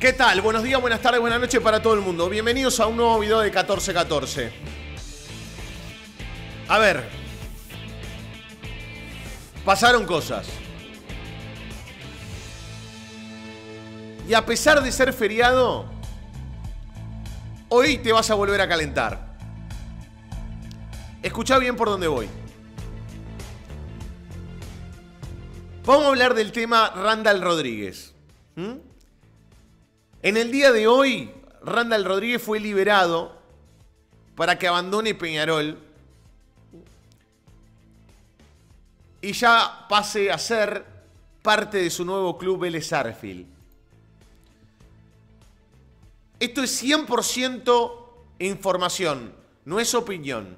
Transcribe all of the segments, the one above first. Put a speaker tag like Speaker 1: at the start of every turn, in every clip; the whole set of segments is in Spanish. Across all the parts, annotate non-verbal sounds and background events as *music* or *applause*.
Speaker 1: ¿Qué tal? Buenos días, buenas tardes, buenas noches para todo el mundo. Bienvenidos a un nuevo video de 1414. A ver. Pasaron cosas. Y a pesar de ser feriado, hoy te vas a volver a calentar. Escucha bien por dónde voy. Vamos a hablar del tema Randall Rodríguez. ¿Mm? En el día de hoy, Randall Rodríguez fue liberado para que abandone Peñarol y ya pase a ser parte de su nuevo club, Vélez Esto es 100% información, no es opinión.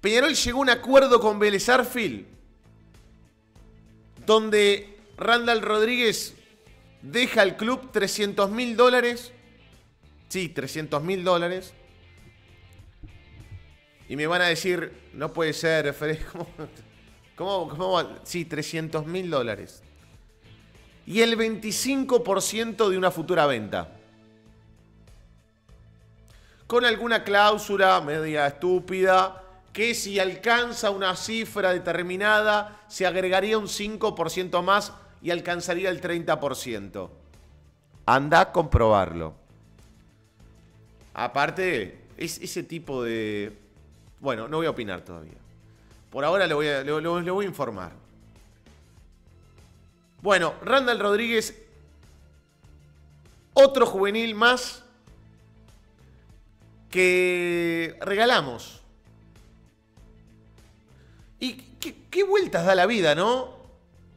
Speaker 1: Peñarol llegó a un acuerdo con Vélez donde Randall Rodríguez deja al club 300 mil dólares. Sí, 300 mil dólares. Y me van a decir, no puede ser, *laughs* ¿cómo? ¿Cómo, Sí, 300 mil dólares. Y el 25% de una futura venta. Con alguna cláusula media estúpida que si alcanza una cifra determinada se agregaría un 5% más y alcanzaría el 30%. Anda a comprobarlo. Aparte, es ese tipo de... Bueno, no voy a opinar todavía. Por ahora le voy a, voy a informar. Bueno, Randall Rodríguez, otro juvenil más que regalamos. Y qué, qué vueltas da la vida, ¿no?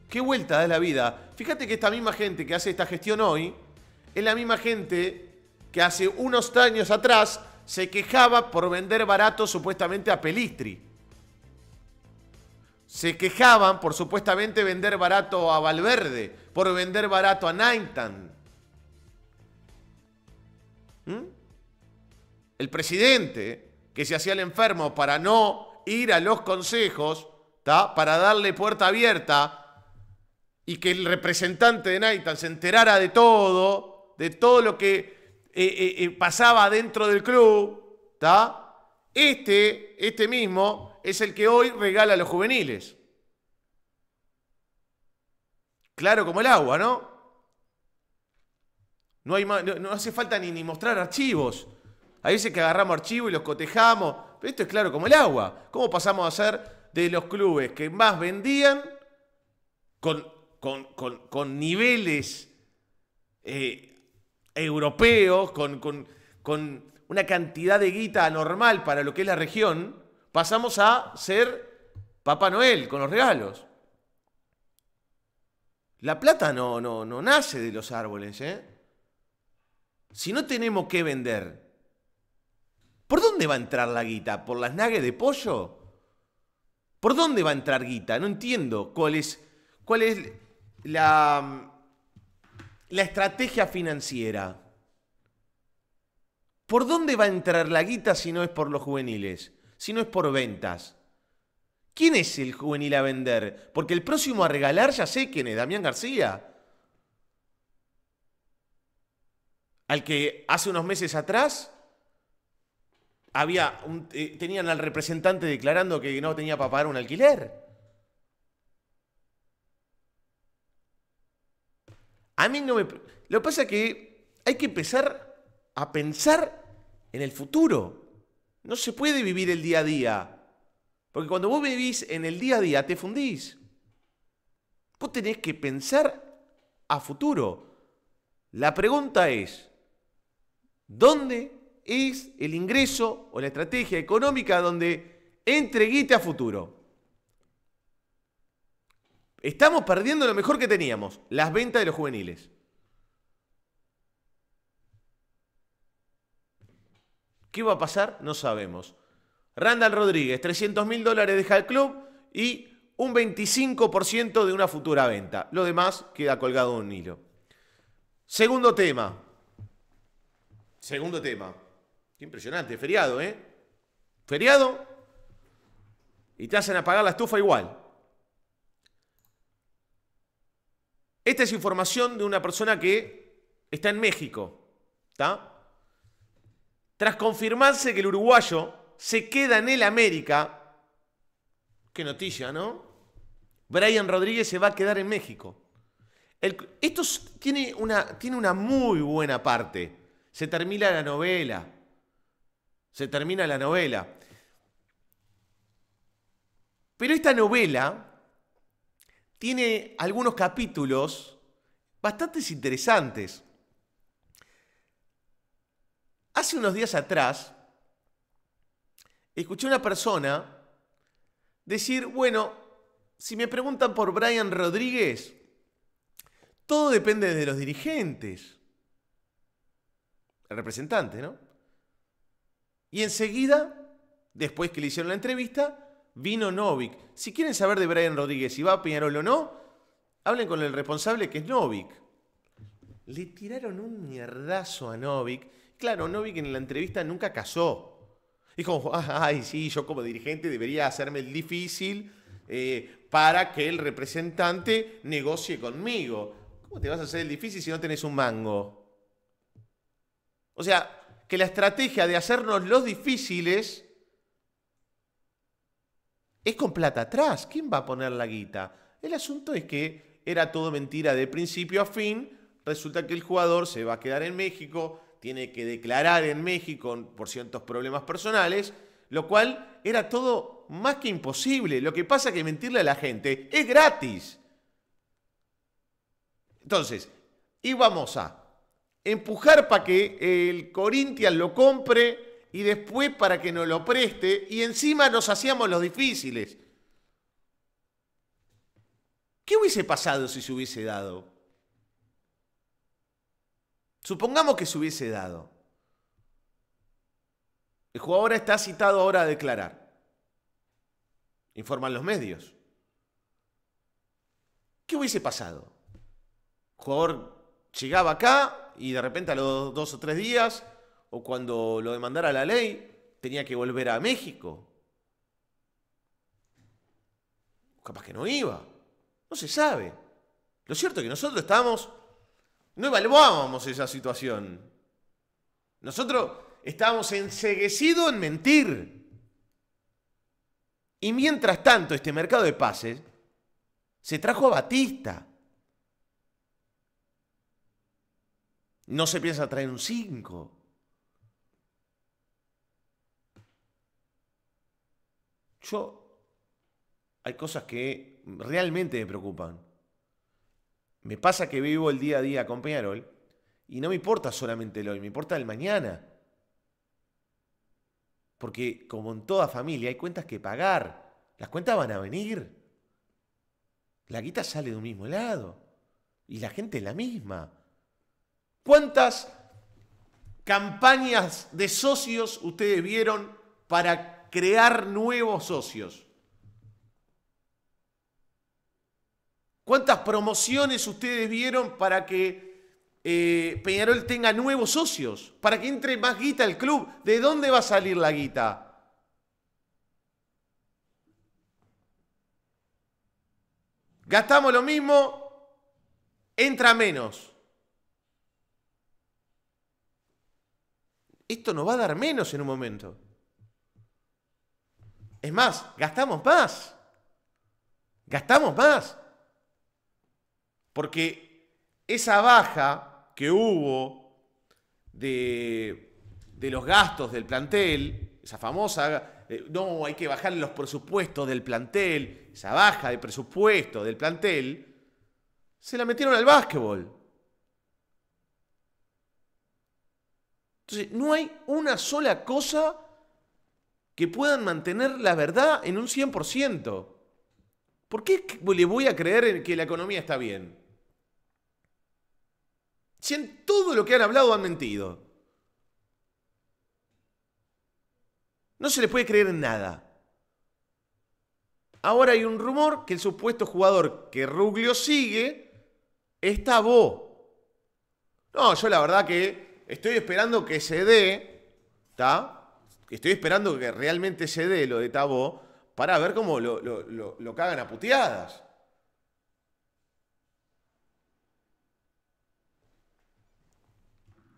Speaker 1: Qué vuelta da la vida. Fíjate que esta misma gente que hace esta gestión hoy es la misma gente que hace unos años atrás se quejaba por vender barato supuestamente a Pelistri. Se quejaban por supuestamente vender barato a Valverde, por vender barato a Naintan. ¿Mm? El presidente, que se hacía el enfermo para no ir a los consejos, para darle puerta abierta y que el representante de Naitan se enterara de todo, de todo lo que eh, eh, eh, pasaba dentro del club, ¿está? Este, este mismo, es el que hoy regala a los juveniles. Claro como el agua, ¿no? No, hace falta ni, ni mostrar archivos. Hay veces que agarramos archivos y los cotejamos. Pero esto es claro como el agua. ¿Cómo pasamos a ser de los clubes que más vendían con con, niveles eh, europeos, con, una cantidad de guita anormal para lo que es la región, pasamos a ser Papá Noel con los regalos. La plata no, no, no nace de los árboles, ¿eh? Si no tenemos que vender, ¿por dónde va a entrar la guita? ¿Por las nagues de pollo? ¿Por dónde va a entrar guita? No entiendo cuál es la, la estrategia financiera. ¿Por dónde va a entrar la guita si no es por los juveniles? Si no es por ventas. ¿Quién es el juvenil a vender? Porque el próximo a regalar ya sé quién es, Damián García. Al que hace unos meses atrás había eh, tenían al representante declarando que no tenía para pagar un alquiler. A mí no me... Lo que pasa es que hay que empezar a pensar en el futuro. No se puede vivir el día a día. Porque cuando vos vivís en el día a día, te fundís. Vos tenés que pensar a futuro. La pregunta es, ¿dónde es el ingreso o la estrategia económica donde entreguite a futuro? Estamos perdiendo lo mejor que teníamos, las ventas de los juveniles. ¿Qué va a pasar? No sabemos. Randall Rodríguez, 300 mil dólares deja el club y un 25% de una futura venta. Lo demás queda colgado en un hilo. Segundo tema. Segundo tema. Qué impresionante, feriado, ¿eh? Feriado. Y te hacen apagar la estufa igual. Esta es información de una persona que está en México. Tras confirmarse que el uruguayo se queda en el América. Qué noticia, ¿no? Brian Rodríguez se va a quedar en México. esto tiene una, tiene una muy buena parte. Se termina la novela. Se termina la novela. Pero esta novela tiene algunos capítulos bastante interesantes. Hace unos días atrás, escuché a una persona decir, bueno, si me preguntan por Brian Rodríguez, todo depende de los dirigentes. El representante, ¿no? Y enseguida, después que le hicieron la entrevista, Vino Novik. Si quieren saber de Brian Rodríguez si va a Peñarol o no, hablen con el responsable que es Novik. Le tiraron un mierdazo a Novik. Claro, Novik en la entrevista nunca casó. Dijo, *laughs* ay, sí, yo como dirigente debería hacerme el difícil eh, para que el representante negocie conmigo. ¿Cómo te vas a hacer el difícil si no tenés un mango? O sea, que la estrategia de hacernos los difíciles es con plata atrás. ¿Quién va a poner la guita? El asunto es que era todo mentira de principio a fin. Resulta que el jugador se va a quedar en México, tiene que declarar en México por ciertos problemas personales, lo cual era todo más que imposible. Lo que pasa es que mentirle a la gente es gratis. Entonces, íbamos a empujar para que el Corinthians lo compre y después para que nos lo preste y encima nos hacíamos los difíciles. ¿Qué hubiese pasado si se hubiese dado? Supongamos que se hubiese dado. El jugador está citado ahora a declarar. Informan los medios. ¿Qué hubiese pasado? El jugador llegaba acá y de repente a los dos o tres días o cuando lo demandara la ley, tenía que volver a México. Capaz que no iba. No se sabe. Lo cierto es que nosotros estábamos no evaluábamos esa situación. Nosotros estábamos enseguecidos en mentir. Y mientras tanto, este mercado de pases se trajo a Batista. No se piensa traer un 5. Yo. Hay cosas que realmente me preocupan. Me pasa que vivo el día a día con Peñarol y no me importa solamente el hoy, me importa el mañana. Porque como en toda familia hay cuentas que pagar, las cuentas van a venir. La guita sale de un mismo lado y la gente es la misma. ¿Cuántas campañas de socios ustedes vieron para crear nuevos socios. ¿Cuántas promociones ustedes vieron para que eh, Peñarol tenga nuevos socios? Para que entre más guita al club. ¿De dónde va a salir la guita? Gastamos lo mismo, entra menos. Esto nos va a dar menos en un momento. Es más, gastamos más. Gastamos más. Porque esa baja que hubo de, los gastos del plantel, esa famosa, eh, no, hay que bajar los presupuestos del plantel, esa baja de presupuesto del plantel, se la metieron al básquetbol. Entonces, no hay una sola cosa que puedan mantener la verdad en un 100%. ¿Por qué le voy a creer en que la economía está bien? Si en todo lo que han hablado han mentido. No se les puede creer en nada. Ahora hay un rumor que el supuesto jugador que Ruglio sigue Está Bo. No, yo la verdad que estoy esperando que se dé, ¿está? estoy esperando que realmente se dé lo de Tabó para ver cómo lo, cagan a puteadas.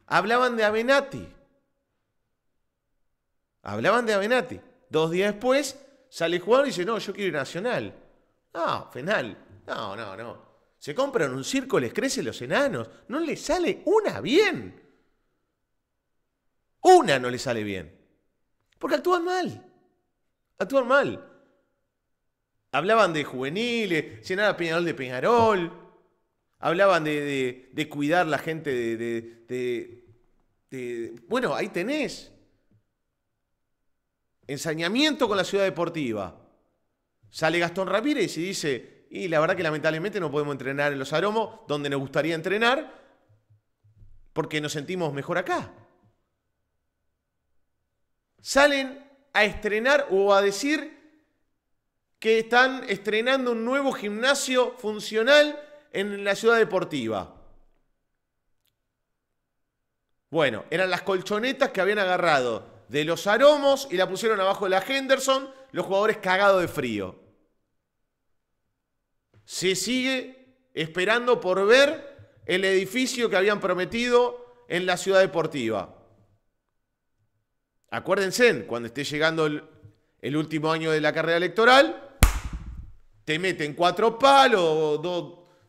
Speaker 1: Hablaban de Avenati. Hablaban de Avenati. Dos días después sale Juan y dice, no, yo quiero ir Nacional. Ah, final. No, no, no. Se compran un circo, les crecen los enanos. No les sale una bien. Una no le sale bien. Porque actúan mal. Actúan mal. Hablaban de juveniles, llenar a Peñarol de Peñarol. Hablaban de, cuidar la gente de, Bueno, ahí tenés. Ensañamiento con la ciudad deportiva. Sale Gastón Ramírez y dice, y la verdad que lamentablemente no podemos entrenar en los aromos, donde nos gustaría entrenar, porque nos sentimos mejor acá salen a estrenar o a decir que están estrenando un nuevo gimnasio funcional en la ciudad deportiva. Bueno, eran las colchonetas que habían agarrado de los aromos y la pusieron abajo de la Henderson, los jugadores cagados de frío. Se sigue esperando por ver el edificio que habían prometido en la ciudad deportiva. Acuérdense, cuando esté llegando el, último año de la carrera electoral, te meten cuatro palos,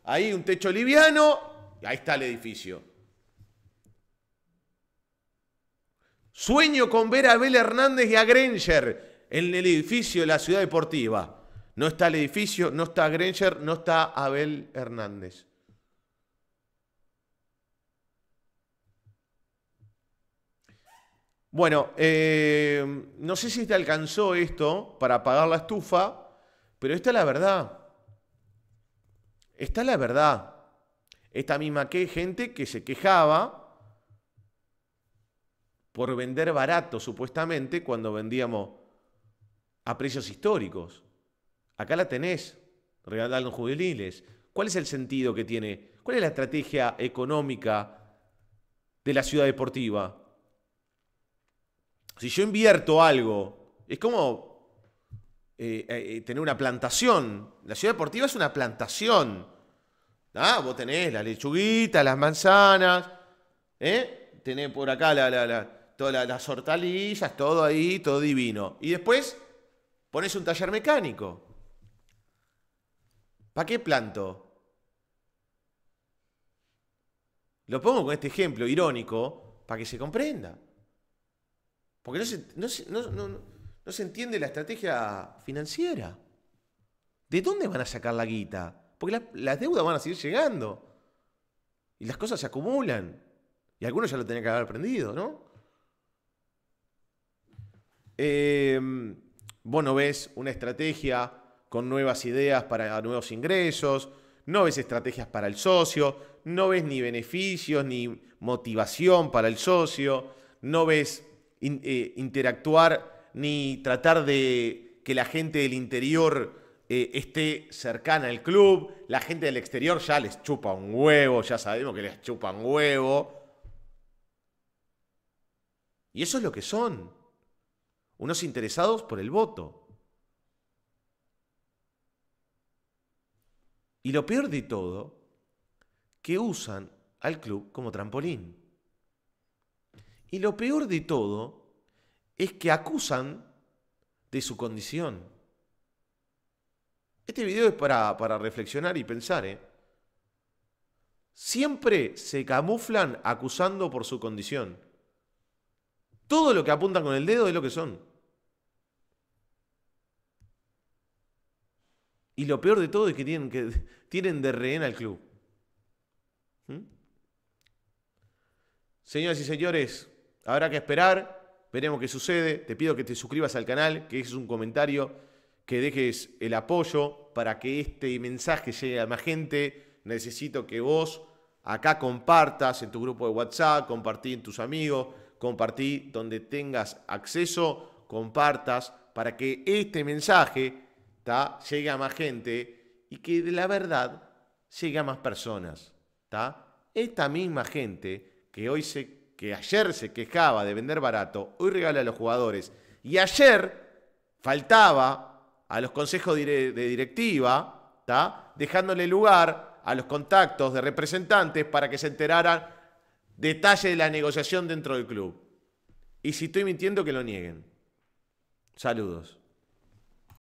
Speaker 1: ahí un techo liviano, y ahí está el edificio. Sueño con ver a Abel Hernández y a Granger en el edificio de la ciudad deportiva. No está el edificio, no está Granger, no está Abel Hernández. Bueno, eh, no sé si te alcanzó esto para apagar la estufa, pero esta es la verdad. Esta es la verdad. Esta misma que gente que se quejaba por vender barato supuestamente cuando vendíamos a precios históricos. Acá la tenés, regalando juveniles. ¿Cuál es el sentido que tiene? ¿Cuál es la estrategia económica de la ciudad deportiva? Si yo invierto algo, es como eh, eh, eh, tener una plantación. La ciudad deportiva es una plantación. ¿Ah? Vos tenés las lechuguitas, las manzanas, ¿eh? tenés por acá todas las hortalizas, todo ahí, todo divino. Y después pones un taller mecánico. ¿Para qué planto? Lo pongo con este ejemplo irónico para que se comprenda. Porque no se, entiende la estrategia financiera. ¿De dónde van a sacar la guita? Porque las, deudas van a seguir llegando. Y las cosas se acumulan. Y algunos ya lo tenían que haber aprendido, ¿no? Em, vos no ves una estrategia con nuevas ideas para nuevos ingresos, no ves estrategias para el socio, no ves ni beneficios ni motivación para el socio, no ves eh, interactuar ni tratar de que la gente del interior eh, esté cercana al club. La gente del exterior ya les chupa un huevo, ya sabemos que les chupa un huevo. Y eso es lo que son. Unos interesados por el voto. Y lo peor de todo, que usan al club como trampolín. Y lo peor de todo es que acusan de su condición. Este video es para, reflexionar y pensar. ¿eh? Siempre se camuflan acusando por su condición. Todo lo que apuntan con el dedo es lo que son. Y lo peor de todo es que tienen, que, *laughs* tienen de rehén al club. ¿Mm? Señoras y señores, Habrá que esperar, veremos qué sucede. Te pido que te suscribas al canal, que dejes un comentario, que dejes el apoyo para que este mensaje llegue a más gente. Necesito que vos acá compartas en tu grupo de WhatsApp, compartí en tus amigos, compartí donde tengas acceso, compartas para que este mensaje llegue a más gente y que de la verdad llegue a más personas. Esta misma gente que hoy se que ayer se quejaba de vender barato, hoy regala a los jugadores. Y ayer faltaba a los consejos de directiva, dejándole lugar a los contactos de representantes para que se enteraran detalles de la negociación dentro del club. Y si estoy mintiendo, que lo nieguen. Saludos.